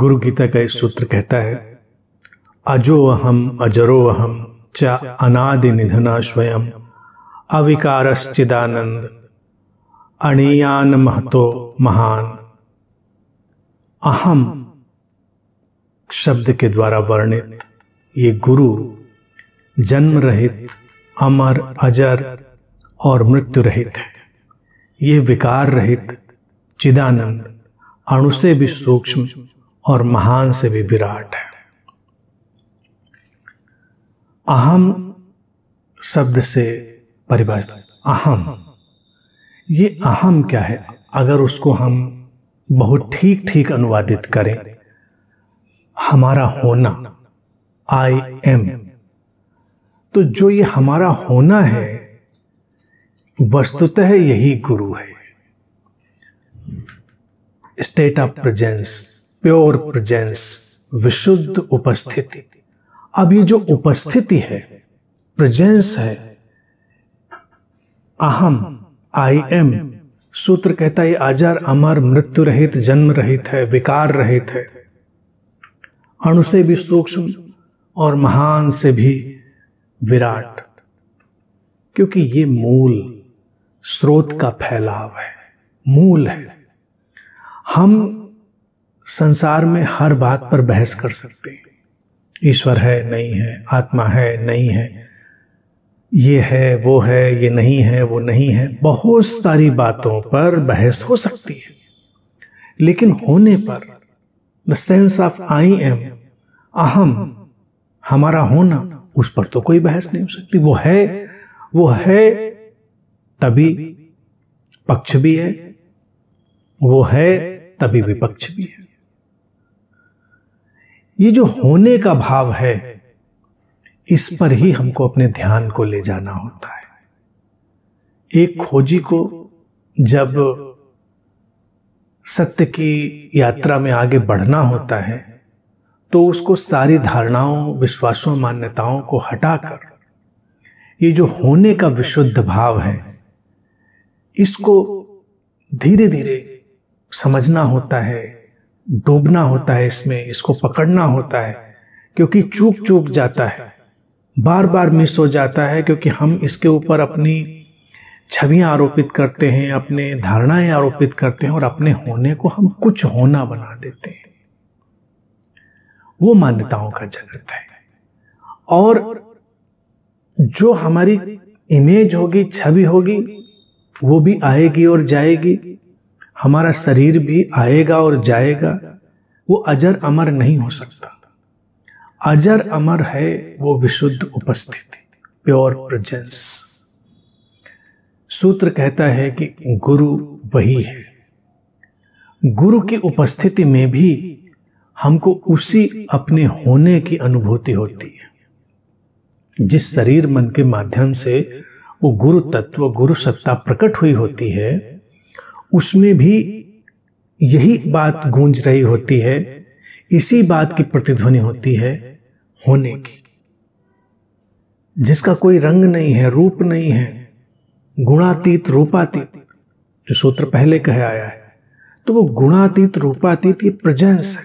गुरु गीता का इस सूत्र कहता है अजो अहम अजरो अहम च अनादि निधना स्वयं अविकारश्चिदानंद अणियान महतो महान अहम शब्द के द्वारा वर्णित ये गुरु जन्म रहित अमर अजर और मृत्यु रहित है ये विकार रहित चिदानंद अणु से भी सूक्ष्म और महान से भी विराट है अहम शब्द से परिभाषित अहम ये अहम क्या है अगर उसको हम बहुत ठीक ठीक अनुवादित करें हमारा होना आई एम तो जो ये हमारा होना है वस्तुतः यही गुरु है state of presence pure presence विशुद्ध उपस्थिति अब ये जो उपस्थिति है प्रेजेंस है अहम आई एम सूत्र कहता है आजार अमर मृत्यु रहित जन्म रहित है विकार रहित है अणु से भी सूक्ष्म और महान से भी विराट क्योंकि ये मूल स्रोत का फैलाव है मूल है हम संसार में हर बात पर बहस कर सकते हैं ईश्वर है नहीं है आत्मा है नहीं है ये है वो है ये नहीं है वो नहीं है बहुत सारी बातों पर बहस हो सकती है लेकिन होने पर the sense of I am अहम हमारा होना उस पर तो कोई बहस नहीं हो सकती वो है वो है तभी पक्ष भी है वो है तभी विपक्ष भी है ये जो होने का भाव है इस पर ही हमको अपने ध्यान को ले जाना होता है एक खोजी को जब सत्य की यात्रा में आगे बढ़ना होता है तो उसको सारी धारणाओं विश्वासों मान्यताओं को हटाकर ये जो होने का विशुद्ध भाव है इसको धीरे धीरे समझना होता है डूबना होता है इसमें इसको पकड़ना होता है क्योंकि चूक चूक जाता है बार बार मिस हो जाता है क्योंकि हम इसके ऊपर अपनी छवियां आरोपित करते हैं अपने धारणाएं आरोपित करते हैं और अपने होने को हम कुछ होना बना देते हैं वो मान्यताओं का जगत है और जो हमारी इमेज होगी छवि होगी वो भी आएगी और जाएगी हमारा शरीर भी आएगा और जाएगा वो अजर अमर नहीं हो सकता अजर अमर है वो विशुद्ध उपस्थिति प्योर प्रजेंस सूत्र कहता है कि गुरु वही है गुरु की उपस्थिति में भी हमको उसी अपने होने की अनुभूति होती है जिस शरीर मन के माध्यम से वो गुरु तत्व गुरु सत्ता प्रकट हुई होती है उसमें भी यही बात गूंज रही होती है इसी बात की प्रतिध्वनि होती है होने की जिसका कोई रंग नहीं है रूप नहीं है गुणातीत रूपातीत जो सूत्र पहले कहे आया है तो वो गुणातीत रूपातीत ये प्रजेंस है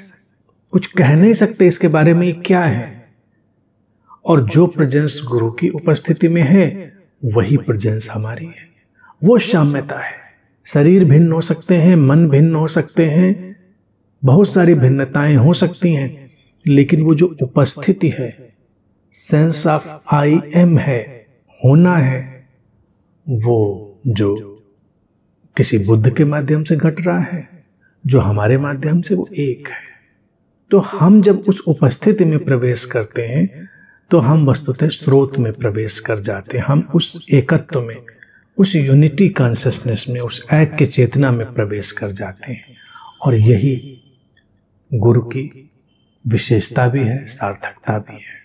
कुछ कह नहीं सकते इसके बारे में क्या है और जो प्रजेंस गुरु की उपस्थिति में है वही प्रजेंस हमारी है वो शाम्यता है शरीर भिन्न हो सकते हैं मन भिन्न हो सकते हैं बहुत सारी भिन्नताएं हो सकती हैं लेकिन वो जो उपस्थिति है सेंस ऑफ आई एम है होना है वो जो किसी बुद्ध के माध्यम से घट रहा है जो हमारे माध्यम से वो एक है तो हम जब उस उपस्थिति में प्रवेश करते हैं तो हम वस्तुतः स्रोत में प्रवेश कर जाते हैं हम उस एकत्व में उस यूनिटी कॉन्शसनेस में उस एक के चेतना में प्रवेश कर जाते हैं और यही गुरु की विशेषता भी है सार्थकता भी है